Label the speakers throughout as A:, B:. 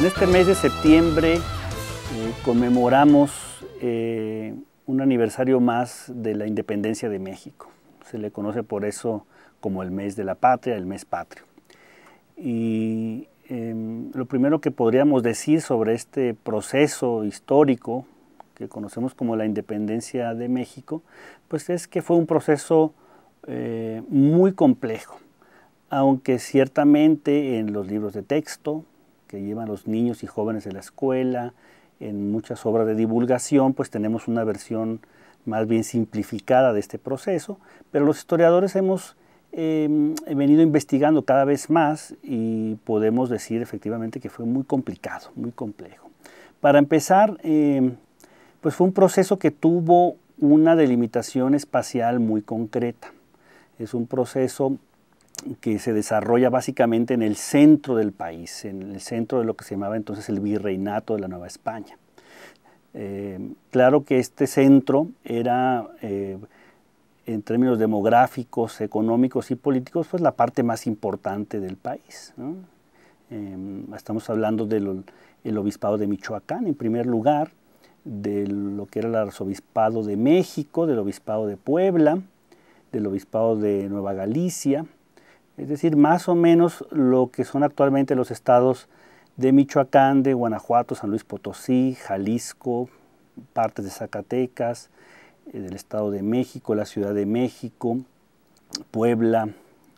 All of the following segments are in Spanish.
A: en este mes de septiembre eh, conmemoramos eh, un aniversario más de la independencia de México. Se le conoce por eso como el mes de la patria, el mes patrio. Y em, lo primero que podríamos decir sobre este proceso histórico que conocemos como la independencia de México, pues es que fue un proceso eh, muy complejo, aunque ciertamente en los libros de texto, que llevan los niños y jóvenes de la escuela, en muchas obras de divulgación, pues tenemos una versión más bien simplificada de este proceso, pero los historiadores hemos em, venido investigando cada vez más y podemos decir efectivamente que fue muy complicado, muy complejo. Para empezar, em, pues fue un proceso que tuvo una delimitación espacial muy concreta. Es un proceso que se desarrolla básicamente en el centro del país, en el centro de lo que se llamaba entonces el virreinato de la Nueva España. Eh, claro que este centro era, eh, en términos demográficos, económicos y políticos, pues la parte más importante del país. Eh, estamos hablando del obispado de Michoacán, en primer lugar, de lo que era el arzobispado de México, del obispado de Puebla, del obispado de Nueva Galicia, es decir, más o menos lo que son actualmente los estados de Michoacán, de Guanajuato, San Luis Potosí, Jalisco, partes de Zacatecas, eh, del Estado de México, la Ciudad de México, Puebla,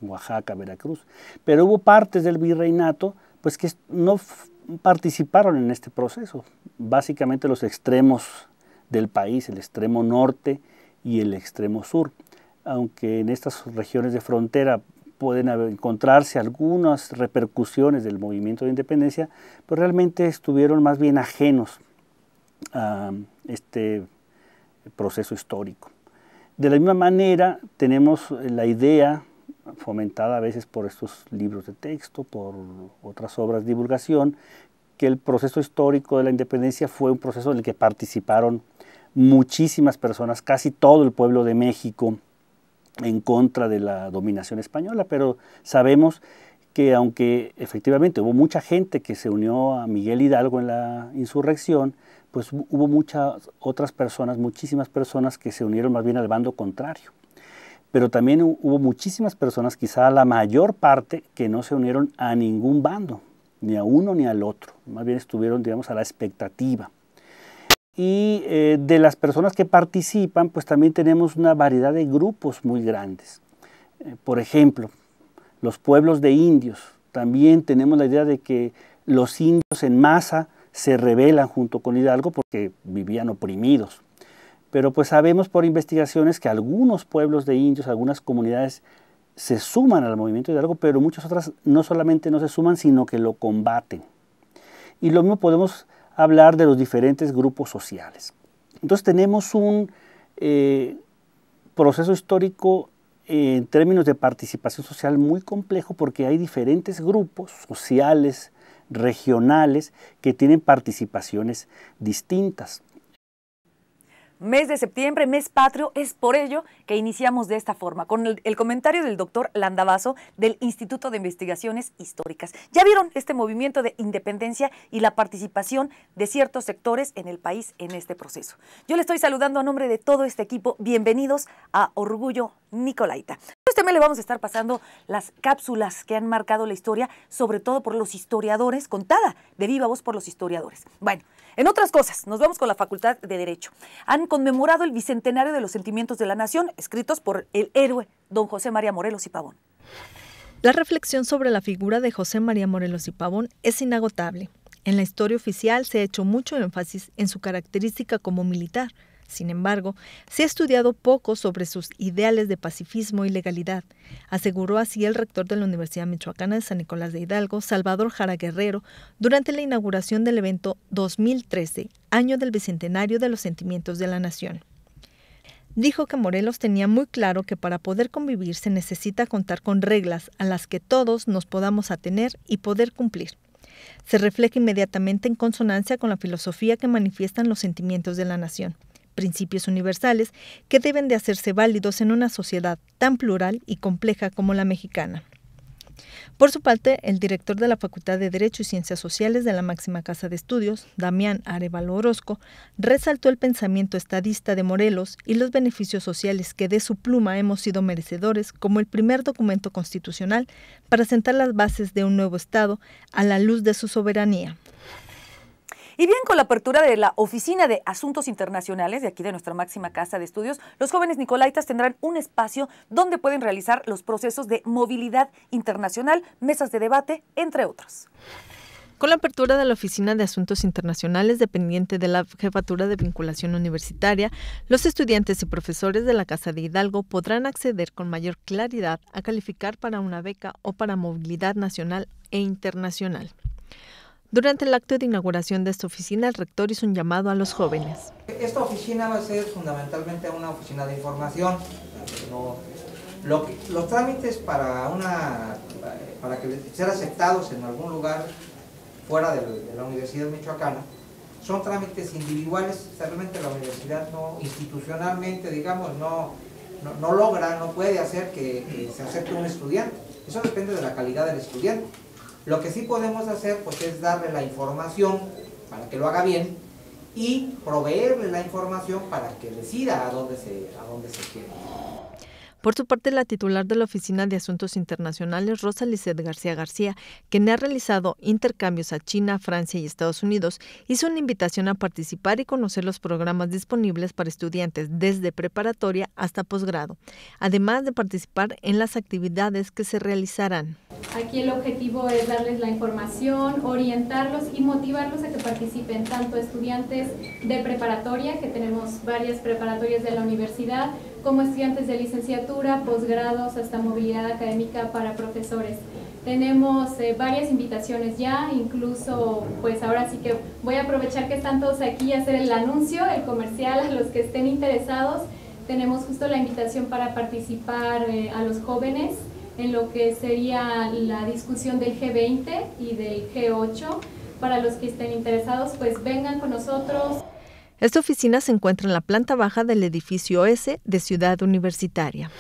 A: Oaxaca, Veracruz. Pero hubo partes del virreinato pues que no participaron en este proceso. Básicamente los extremos del país, el extremo norte y el extremo sur. Aunque en estas regiones de frontera pueden encontrarse algunas repercusiones del movimiento de independencia, pero pues realmente estuvieron más bien ajenos a este proceso histórico. De la misma manera, tenemos la idea, fomentada a veces por estos libros de texto, por otras obras de divulgación, que el proceso histórico de la independencia fue un proceso en el que participaron muchísimas personas, casi todo el pueblo de México, en contra de la dominación española, pero sabemos que aunque efectivamente hubo mucha gente que se unió a Miguel Hidalgo en la insurrección, pues hubo muchas otras personas, muchísimas personas que se unieron más bien al bando contrario. Pero también hubo muchísimas personas, quizá la mayor parte, que no se unieron a ningún bando, ni a uno ni al otro, más bien estuvieron, digamos, a la expectativa y eh, de las personas que participan, pues también tenemos una variedad de grupos muy grandes. Eh, por ejemplo, los pueblos de indios. También tenemos la idea de que los indios en masa se rebelan junto con Hidalgo porque vivían oprimidos. Pero pues sabemos por investigaciones que algunos pueblos de indios, algunas comunidades se suman al movimiento de Hidalgo, pero muchas otras no solamente no se suman, sino que lo combaten. Y lo mismo podemos hablar de los diferentes grupos sociales. Entonces tenemos un eh, proceso histórico eh, en términos de participación social muy complejo porque hay diferentes grupos sociales, regionales, que tienen participaciones distintas.
B: Mes de septiembre, mes patrio, es por ello que iniciamos de esta forma, con el, comentario del doctor Landavaso del Instituto de Investigaciones Históricas. Ya vieron este movimiento de independencia y la participación de ciertos sectores en el país en este proceso. Yo le estoy saludando a nombre de todo este equipo. Bienvenidos a Orgullo Nicolaita. Este también le vamos a estar pasando las cápsulas que han marcado la historia, sobre todo por los historiadores, contada de viva voz por los historiadores. Bueno, en otras cosas, nos vamos con la Facultad de Derecho. Han conmemorado el Bicentenario de los Sentimientos de la Nación, escritos por el héroe don José María Morelos y Pavón. La reflexión sobre la figura de José María Morelos y Pavón es inagotable.
C: En la historia oficial se ha hecho mucho énfasis en su característica como militar, sin embargo, se ha estudiado poco sobre sus ideales de pacifismo y legalidad, aseguró así el rector de la Universidad Michoacana de San Nicolás de Hidalgo, Salvador Jara Guerrero, durante la inauguración del evento 2013, año del Bicentenario de los Sentimientos de la Nación. Dijo que Morelos tenía muy claro que para poder convivir se necesita contar con reglas a las que todos nos podamos atener y poder cumplir. Se refleja inmediatamente en consonancia con la filosofía que manifiestan los sentimientos de la nación principios universales que deben de hacerse válidos en una sociedad tan plural y compleja como la mexicana. Por su parte, el director de la Facultad de Derecho y Ciencias Sociales de la máxima casa de estudios, Damián Arevalo Orozco, resaltó el pensamiento estadista de Morelos y los beneficios sociales que de su pluma hemos sido merecedores como el primer documento constitucional para sentar las bases de un nuevo Estado a la luz de su soberanía.
B: Y bien, con la apertura de la Oficina de Asuntos Internacionales de aquí de nuestra máxima casa de estudios, los jóvenes nicolaitas tendrán un espacio donde pueden realizar los procesos de movilidad internacional, mesas de debate, entre otros. Con la apertura
C: de la Oficina de Asuntos Internacionales dependiente de la Jefatura de Vinculación Universitaria, los estudiantes y profesores de la Casa de Hidalgo podrán acceder con mayor claridad a calificar para una beca o para movilidad nacional e internacional. Durante el acto de inauguración de esta oficina, el rector hizo un llamado a los jóvenes.
D: Esta oficina va a ser fundamentalmente una oficina de información. los trámites para, para que ser aceptados en algún lugar fuera de, la Universidad Michoacana son trámites individuales. Realmente la universidad no, institucionalmente, digamos, no, logra, no puede hacer que se acepte un estudiante. Eso depende de la calidad del estudiante. Lo que sí podemos hacer pues, es darle la información para que lo haga bien y proveerle la información para que decida a dónde se, a dónde se quiere
C: Por su parte, la titular de la Oficina de Asuntos Internacionales, Rosa Lizeth García García, quien ha realizado intercambios a China, Francia y Estados Unidos, hizo una invitación a participar y conocer los programas disponibles para estudiantes desde preparatoria hasta posgrado, además de participar en las actividades que se realizarán.
E: Aquí el objetivo es darles la información, orientarlos y motivarlos a que participen tanto estudiantes de preparatoria, que tenemos varias preparatorias de la universidad, como estudiantes de licenciatura, posgrados, hasta movilidad académica para profesores. Tenemos eh, varias invitaciones ya, incluso pues ahora sí que voy a aprovechar que están todos aquí y hacer el anuncio, el comercial a los que estén interesados. Tenemos justo la invitación para participar eh, a los jóvenes en lo que sería la discusión del G20 y del G8. Para los que estén interesados, pues vengan con nosotros.
C: Esta oficina se encuentra en la planta baja del edificio S de Ciudad Universitaria.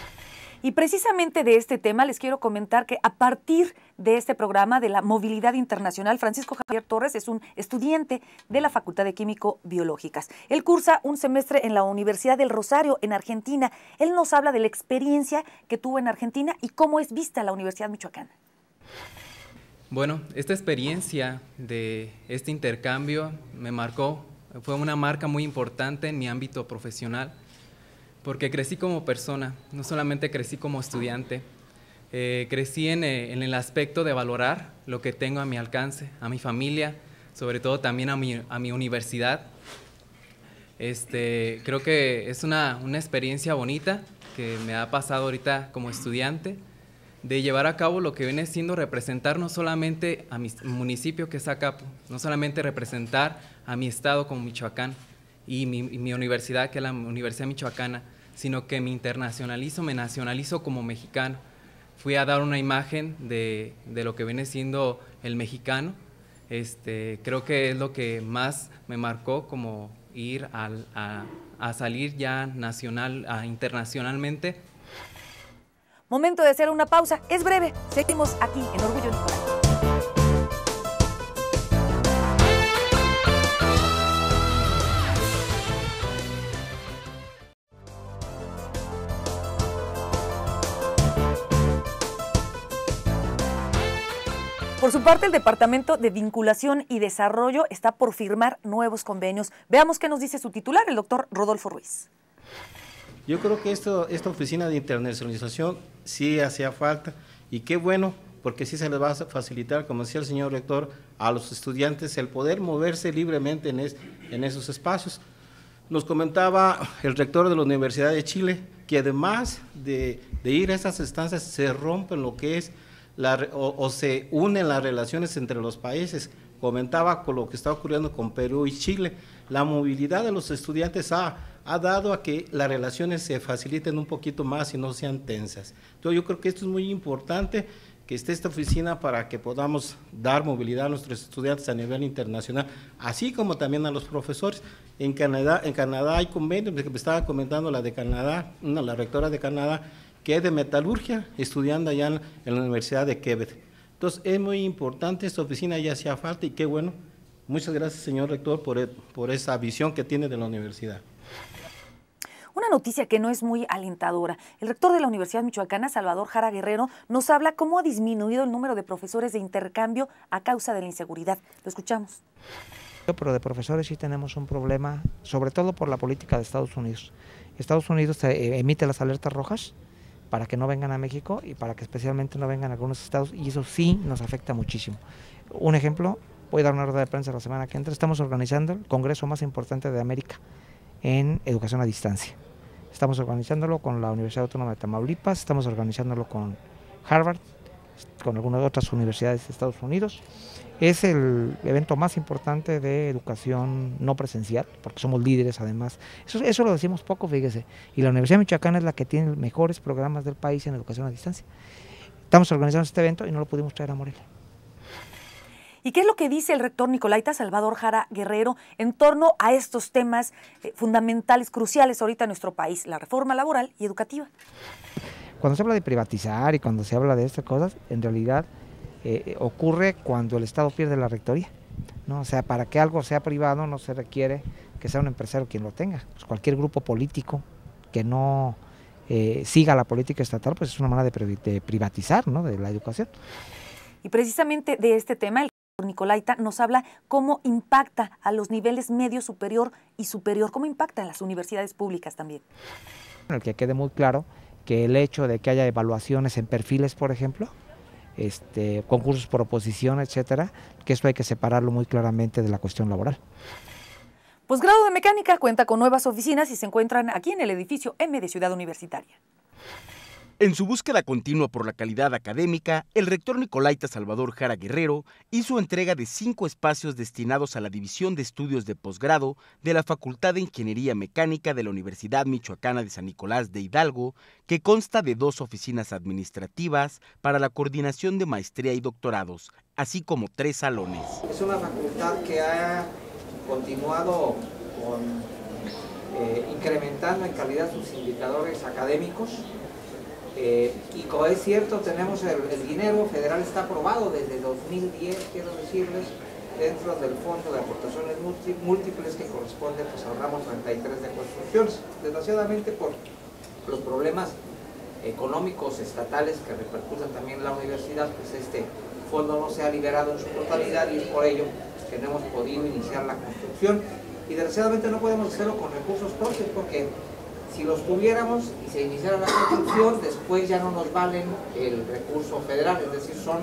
B: Y precisamente de este tema les quiero comentar que a partir de este programa de la movilidad internacional, Francisco Javier Torres es un estudiante de la Facultad de Químico Biológicas. Él cursa un semestre en la Universidad del Rosario, en Argentina. Él nos habla de la experiencia que tuvo en Argentina y cómo es vista la Universidad Michoacana.
E: Bueno, esta experiencia de este intercambio me marcó, fue una marca muy importante en mi ámbito profesional porque crecí como persona, no solamente crecí como estudiante, eh, crecí eh, en, el aspecto de valorar lo que tengo a mi alcance, a mi familia, sobre todo también a mi, universidad. Este, creo que es una, una, experiencia bonita que me ha pasado ahorita como estudiante, de llevar a cabo lo que viene siendo representar no solamente a mi municipio que es no solamente representar a mi estado como Michoacán, y mi, universidad, que es la Universidad Michoacana, sino que me internacionalizo, me nacionalizo como mexicano. Fui a dar una imagen de, de lo que viene siendo el mexicano. Este, creo que es lo que más me marcó como ir a, salir ya nacional, a internacionalmente.
B: Momento de hacer una pausa. Es breve. Seguimos aquí en Orgullo Nicolás. su parte, el Departamento de Vinculación y Desarrollo está por firmar nuevos convenios. Veamos qué nos dice su titular, el doctor Rodolfo Ruiz.
F: Yo creo que esta oficina de internacionalización sí hacía falta y qué bueno, porque sí se le va a facilitar, como decía el señor rector, a los estudiantes el poder moverse libremente en, esos espacios. Nos comentaba el rector de la Universidad de Chile que además de, ir a esas estancias se rompen lo que es o, se unen las relaciones entre los países. Comentaba con lo que está ocurriendo con Perú y Chile. La movilidad de los estudiantes ha, dado a que las relaciones se faciliten un poquito más y no sean tensas. yo creo que esto es muy importante que esté esta oficina para que podamos dar movilidad a nuestros estudiantes a nivel internacional, así como también a los profesores. En Canadá, en Canadá hay convenios, me estaba comentando la de Canadá, la rectora de Canadá, que es de metalurgia, estudiando allá en, la Universidad de Quebec. Entonces, es muy importante, esta oficina ya hacía falta y qué bueno. Muchas gracias, señor rector, por, e, por esa visión que tiene de la universidad.
B: Una noticia que no es muy alentadora. El rector de la Universidad Michoacana, Salvador Jara Guerrero, nos habla cómo ha disminuido el número de profesores de intercambio a causa de la inseguridad. Lo escuchamos.
D: Pero de profesores sí tenemos un problema, sobre todo por la política de Estados Unidos. Estados Unidos eh, emite las alertas rojas, para que no vengan a México y para que especialmente no vengan a algunos estados y eso sí nos afecta muchísimo. Un ejemplo, voy a dar una rueda de prensa la semana que entra, estamos organizando el congreso más importante de América en educación a distancia. Estamos organizándolo con la Universidad Autónoma de Tamaulipas, estamos organizándolo con Harvard, con algunas otras universidades de Estados Unidos es el evento más importante de educación no presencial, porque somos líderes además. Eso, eso lo decimos poco, fíjese. Y la Universidad de Michoacán es la que tiene mejores programas del país en educación a distancia. Estamos organizando este evento y no lo pudimos traer a Morelia.
B: ¿Y qué es lo que dice el rector Nicolaita Salvador Jara Guerrero en torno a estos temas eh, fundamentales, cruciales ahorita en nuestro país, la reforma laboral y educativa?
D: Cuando se habla de privatizar y cuando se habla de estas cosas, en realidad eh, ocurre cuando el Estado pierde la rectoría. ¿no? O sea, para que algo sea privado no se requiere que sea un empresario quien lo tenga. Pues, cualquier grupo político que no eh, siga la política estatal, pues es una manera de, privatizar ¿no? de la educación.
B: Y precisamente de este tema, el Nicolaita nos habla cómo impacta a los niveles medio superior y superior, cómo impacta a las universidades públicas también.
D: que quede muy claro que el hecho de que haya evaluaciones en perfiles, por ejemplo, este, concursos por oposición, etcétera, que eso hay que separarlo muy claramente de la cuestión laboral.
B: Posgrado de Mecánica cuenta con nuevas oficinas y se encuentran aquí en el edificio M de Ciudad Universitaria.
G: En su búsqueda continua por la calidad académica, el rector Nicolaita Salvador Jara Guerrero hizo entrega de cinco espacios destinados a la División de Estudios de Posgrado de la Facultad de Ingeniería Mecánica de la Universidad Michoacana de San Nicolás de Hidalgo, que consta de dos oficinas administrativas para la coordinación de maestría y doctorados, así como tres salones.
D: Es una facultad que ha continuado eh, incrementando en calidad sus indicadores académicos eh, y como es cierto, tenemos el, dinero federal está aprobado desde 2010, quiero decirles, dentro del fondo de aportaciones múltiples que corresponde pues ahorramos 33 de construcciones. Desgraciadamente por los problemas económicos estatales que repercusan también en la universidad, pues este fondo no se ha liberado en su totalidad y es por ello que no hemos podido iniciar la construcción. Y desgraciadamente no podemos hacerlo con recursos propios porque si los tuviéramos y se iniciara la construcción, después ya no nos valen el recurso federal, es decir, son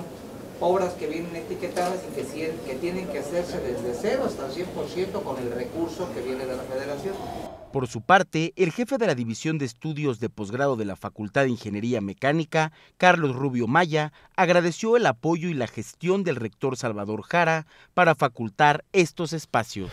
D: obras que vienen etiquetadas y que, tienen que hacerse desde cero hasta el 100% con el recurso que viene de la federación.
G: Por su parte, el jefe de la División de Estudios de Posgrado de la Facultad de Ingeniería Mecánica, Carlos Rubio Maya, agradeció el apoyo y la gestión del rector Salvador Jara para facultar estos espacios.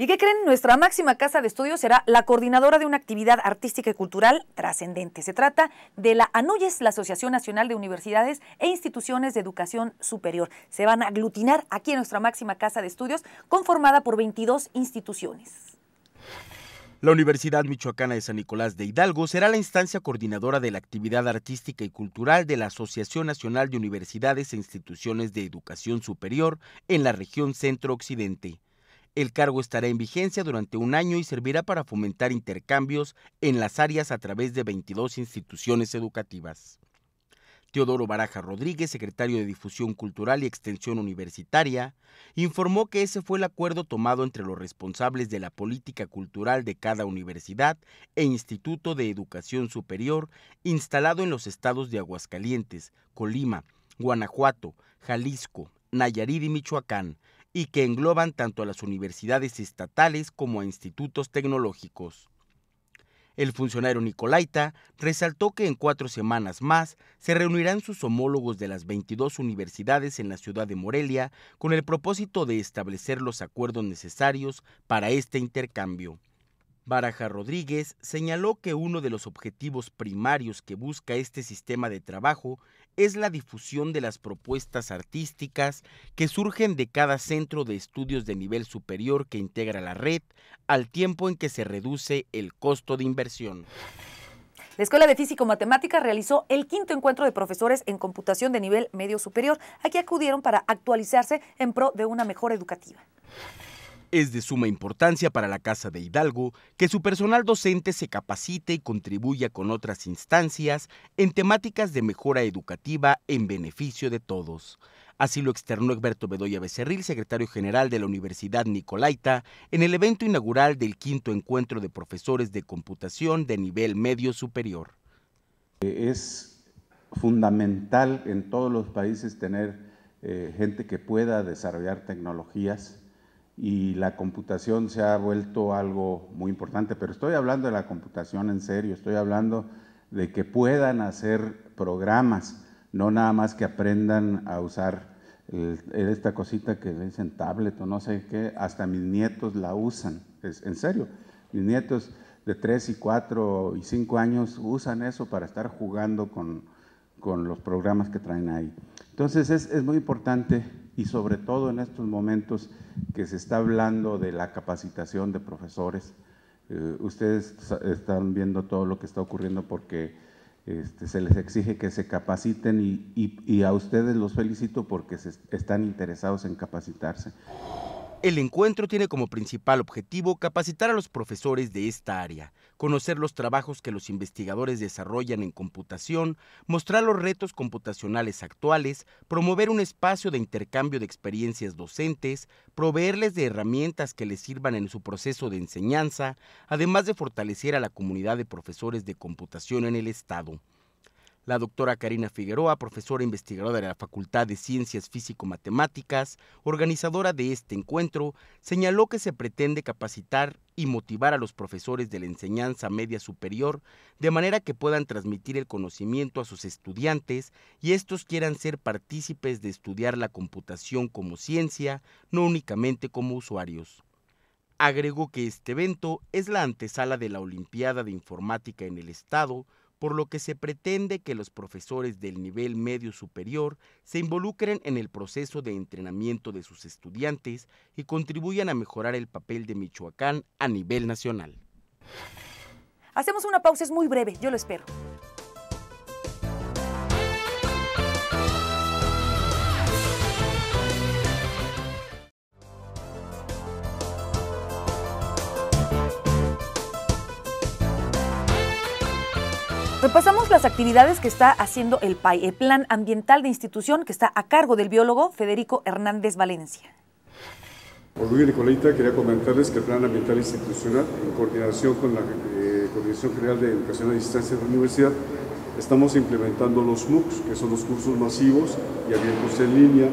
B: ¿Y qué creen? Nuestra máxima casa de estudios será la coordinadora de una actividad artística y cultural trascendente. Se trata de la ANUYES, la Asociación Nacional de Universidades e Instituciones de Educación Superior. Se van a aglutinar aquí en nuestra máxima casa de estudios, conformada por 22 instituciones.
G: La Universidad Michoacana de San Nicolás de Hidalgo será la instancia coordinadora de la actividad artística y cultural de la Asociación Nacional de Universidades e Instituciones de Educación Superior en la región centro-occidente. El cargo estará en vigencia durante un año y servirá para fomentar intercambios en las áreas a través de 22 instituciones educativas. Teodoro Baraja Rodríguez, secretario de Difusión Cultural y Extensión Universitaria, informó que ese fue el acuerdo tomado entre los responsables de la política cultural de cada universidad e instituto de educación superior instalado en los estados de Aguascalientes, Colima, Guanajuato, Jalisco, Nayarit y Michoacán, y que engloban tanto a las universidades estatales como a institutos tecnológicos. El funcionario Nicolaita resaltó que en cuatro semanas más se reunirán sus homólogos de las 22 universidades en la ciudad de Morelia con el propósito de establecer los acuerdos necesarios para este intercambio. Baraja Rodríguez señaló que uno de los objetivos primarios que busca este sistema de trabajo es la difusión de las propuestas artísticas que surgen de cada centro de estudios de nivel superior que integra la red, al tiempo en que se reduce el costo de inversión.
B: La Escuela de físico matemática realizó el quinto encuentro de profesores en computación de nivel medio superior. a Aquí acudieron para actualizarse en pro de una mejor educativa.
G: Es de suma importancia para la Casa de Hidalgo que su personal docente se capacite y contribuya con otras instancias en temáticas de mejora educativa en beneficio de todos. Así lo externó Egberto Bedoya Becerril, secretario general de la Universidad Nicolaita, en el evento inaugural del quinto encuentro de profesores de computación de nivel medio superior.
F: Es fundamental en todos los países tener eh, gente que pueda desarrollar tecnologías y la computación se ha vuelto algo muy importante, pero estoy hablando de la computación en serio, estoy hablando de que puedan hacer programas, no nada más que aprendan a usar esta cosita que dicen tablet o no sé qué, hasta mis nietos la usan, es, en serio, mis nietos de 3 y 4 y 5 años usan eso para estar jugando con, con los programas que traen ahí. Entonces es, es muy importante y sobre todo en estos momentos que se está hablando de la capacitación de profesores. Eh, ustedes están viendo todo lo que está ocurriendo porque este, se les exige que se capaciten y, a ustedes los felicito porque están interesados en capacitarse.
G: El encuentro tiene como principal objetivo capacitar a los profesores de esta área, conocer los trabajos que los investigadores desarrollan en computación, mostrar los retos computacionales actuales, promover un espacio de intercambio de experiencias docentes, proveerles de herramientas que les sirvan en su proceso de enseñanza, además de fortalecer a la comunidad de profesores de computación en el Estado. La doctora Karina Figueroa, profesora investigadora de la Facultad de Ciencias Físico-Matemáticas, organizadora de este encuentro, señaló que se pretende capacitar y motivar a los profesores de la enseñanza media superior de manera que puedan transmitir el conocimiento a sus estudiantes y estos quieran ser partícipes de estudiar la computación como ciencia, no únicamente como usuarios. Agregó que este evento es la antesala de la Olimpiada de Informática en el Estado, por lo que se pretende que los profesores del nivel medio superior se involucren en el proceso de entrenamiento de sus estudiantes y contribuyan a mejorar el papel de Michoacán a nivel nacional.
B: Hacemos una pausa, es muy breve, yo lo espero. Repasamos las actividades que está haciendo el PAI, el Plan Ambiental de Institución, que está a cargo del biólogo Federico Hernández Valencia.
H: Orgullo Nicolita, quería comentarles que el Plan Ambiental Institucional, en coordinación con la eh, Coordinación General de Educación a Distancia de la Universidad, estamos implementando los MOOCs, que son los cursos masivos y abiertos en línea.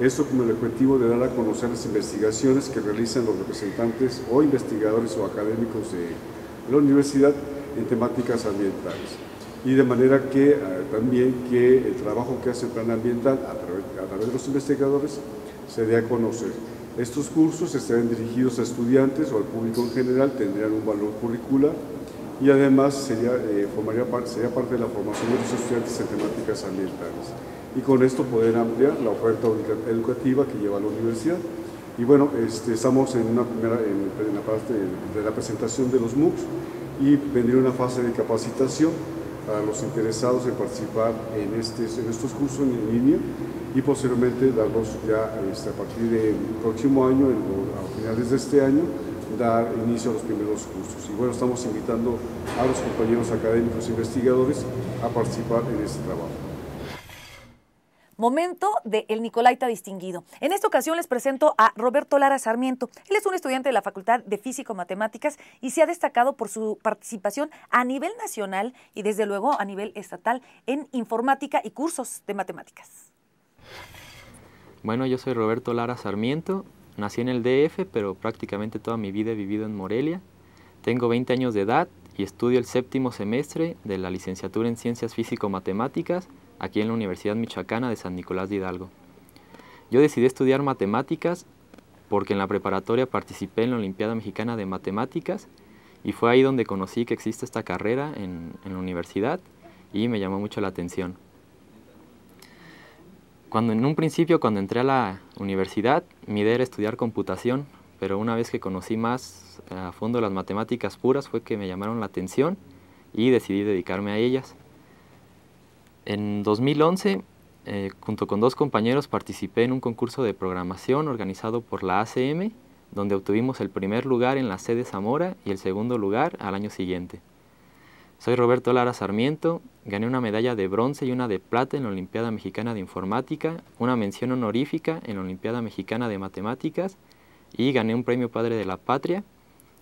H: Eso con el objetivo de dar a conocer las investigaciones que realizan los representantes o investigadores o académicos de la universidad en temáticas ambientales. Y de manera que eh, también que el trabajo que hace el plan ambiental a través, a través de los investigadores se dé a conocer. Estos cursos estarán dirigidos a estudiantes o al público en general, tendrían un valor curricular y además sería, eh, formaría parte, parte de la formación de los estudiantes en temáticas ambientales. Y con esto poder ampliar la oferta educativa que lleva la universidad. Y bueno, este, estamos en, una primera, en, la parte de la presentación de los MOOCs y vendría una fase de capacitación para los interesados en participar en, este, estos cursos en línea y posteriormente darlos ya este, a partir del próximo año, a finales de este año, dar inicio a los primeros cursos. Y bueno, estamos invitando a los compañeros académicos e investigadores a participar en este trabajo.
B: Momento de El Nicolaita Distinguido. En esta ocasión les presento a Roberto Lara Sarmiento. Él es un estudiante de la Facultad de Físico-Matemáticas y se ha destacado por su participación a nivel nacional y desde luego a nivel estatal en informática y cursos de matemáticas.
I: Bueno, yo soy Roberto Lara Sarmiento. Nací en el DF, pero prácticamente toda mi vida he vivido en Morelia. Tengo 20 años de edad y estudio el séptimo semestre de la licenciatura en Ciencias Físico-Matemáticas aquí en la Universidad Michoacana de San Nicolás de Hidalgo. Yo decidí estudiar matemáticas porque en la preparatoria participé en la Olimpiada Mexicana de Matemáticas y fue ahí donde conocí que existe esta carrera en, la universidad y me llamó mucho la atención. Cuando en un principio, cuando entré a la universidad, mi idea era estudiar computación, pero una vez que conocí más eh, a fondo las matemáticas puras fue que me llamaron la atención y decidí dedicarme a ellas. En 2011, eh, junto con dos compañeros, participé en un concurso de programación organizado por la ACM, donde obtuvimos el primer lugar en la sede Zamora y el segundo lugar al año siguiente. Soy Roberto Lara Sarmiento, gané una medalla de bronce y una de plata en la Olimpiada Mexicana de Informática, una mención honorífica en la Olimpiada Mexicana de Matemáticas y gané un premio Padre de la Patria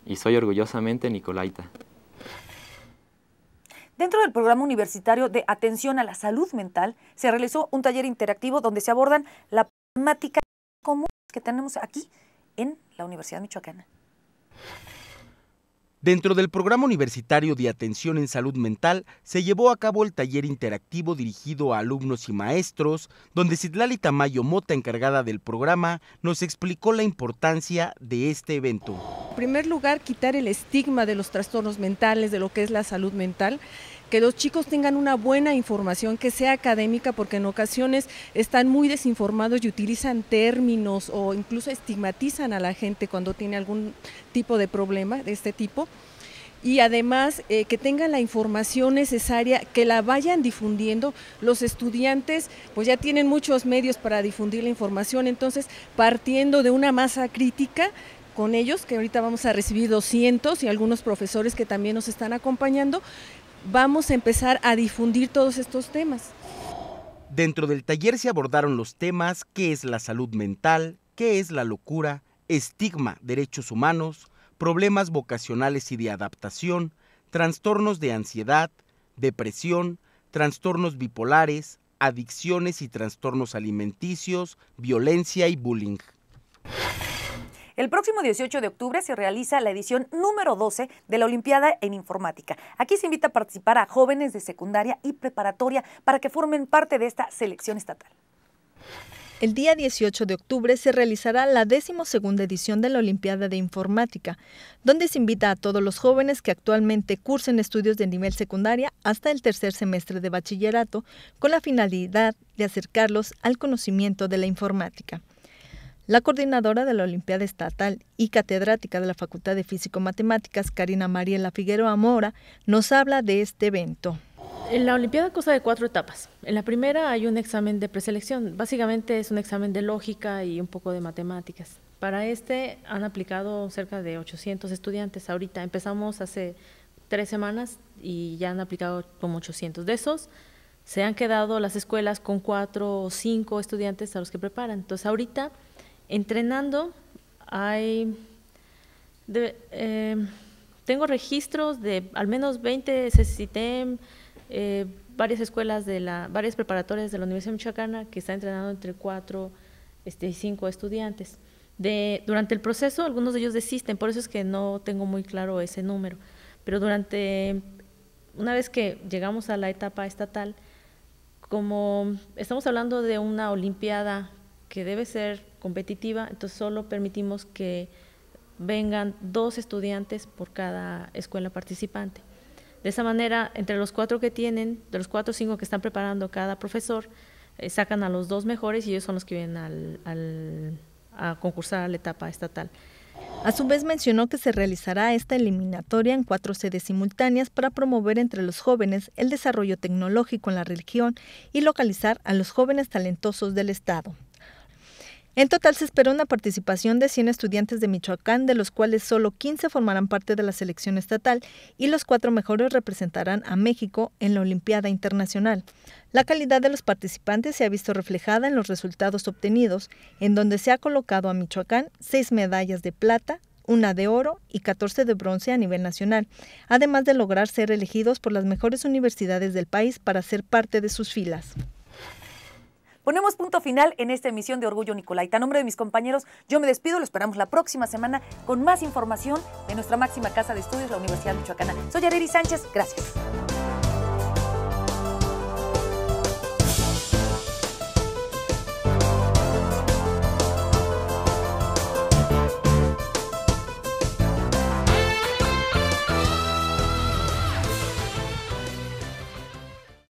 I: y soy orgullosamente Nicolaita.
B: Dentro del programa universitario de atención a la salud mental se realizó un taller interactivo donde se abordan la problemática común que tenemos aquí en la Universidad Michoacana.
G: Dentro del programa universitario de atención en salud mental se llevó a cabo el taller interactivo dirigido a alumnos y maestros, donde Citlali Tamayo Mota, encargada del programa, nos explicó la importancia de este evento
C: en primer lugar, quitar el estigma de los trastornos mentales, de lo que es la salud mental que los chicos tengan una buena información, que sea académica, porque en ocasiones están muy desinformados y utilizan términos o incluso estigmatizan a la gente cuando tiene algún tipo de problema de este tipo y además eh, que tengan la información necesaria, que la vayan difundiendo. Los estudiantes pues ya tienen muchos medios para difundir la información, entonces partiendo de una masa crítica con ellos, que ahorita vamos a recibir 200 y algunos profesores que también nos están acompañando, vamos a empezar a difundir todos estos temas.
G: Dentro del taller se abordaron los temas qué es la salud mental, qué es la locura, estigma, derechos humanos, problemas vocacionales y de adaptación, trastornos de ansiedad, depresión, trastornos bipolares, adicciones y trastornos alimenticios, violencia y bullying.
B: El próximo 18 de octubre se realiza la edición número 12 de la Olimpiada en Informática. Aquí se invita a participar a jóvenes de secundaria y preparatoria para que formen parte de esta selección estatal. El día 18 de octubre se realizará la decimosegunda
C: edición de la Olimpiada de Informática, donde se invita a todos los jóvenes que actualmente cursen estudios de nivel secundaria hasta el tercer semestre de bachillerato con la finalidad de acercarlos al conocimiento de la informática. La coordinadora de la Olimpiada Estatal y catedrática de la Facultad de Físico-Matemáticas, Karina Mariela Figueroa Mora, nos habla de este evento.
J: En La Olimpiada consta de cuatro etapas. En la primera hay un examen de preselección. Básicamente es un examen de lógica y un poco de matemáticas. Para este han aplicado cerca de 800 estudiantes ahorita. Empezamos hace tres semanas y ya han aplicado como 800 de esos. Se han quedado las escuelas con cuatro o cinco estudiantes a los que preparan. Entonces ahorita Entrenando hay... Eh, tengo registros de al menos 20 CCTEM, e eh, varias escuelas de la, varias preparatorias de la Universidad Michoacana que está entrenando entre 4 este, y 5 estudiantes. De, durante el proceso, algunos de ellos desisten, por eso es que no tengo muy claro ese número. Pero durante, una vez que llegamos a la etapa estatal, como estamos hablando de una olimpiada que debe ser competitiva, entonces solo permitimos que vengan dos estudiantes por cada escuela participante. De esa manera, entre los cuatro que tienen, de los cuatro o cinco que están preparando cada profesor, eh, sacan a los dos mejores y ellos son los que vienen a concursar a la etapa estatal.
C: A su vez mencionó que se realizará esta eliminatoria en cuatro sedes simultáneas para promover entre los jóvenes el desarrollo tecnológico en la religión y localizar a los jóvenes talentosos del Estado. En total se espera una participación de 100 estudiantes de Michoacán, de los cuales solo 15 formarán parte de la selección estatal y los cuatro mejores representarán a México en la Olimpiada Internacional. La calidad de los participantes se ha visto reflejada en los resultados obtenidos, en donde se ha colocado a Michoacán seis medallas de plata, una de oro y 14 de bronce a nivel nacional, además de lograr ser elegidos por las mejores universidades del país para ser parte de sus filas.
B: Ponemos punto final en esta emisión de Orgullo Nicolaita. A nombre de mis compañeros, yo me despido. Lo esperamos la próxima semana con más información de nuestra máxima casa de estudios, la Universidad Michoacana. Soy Areri Sánchez. Gracias.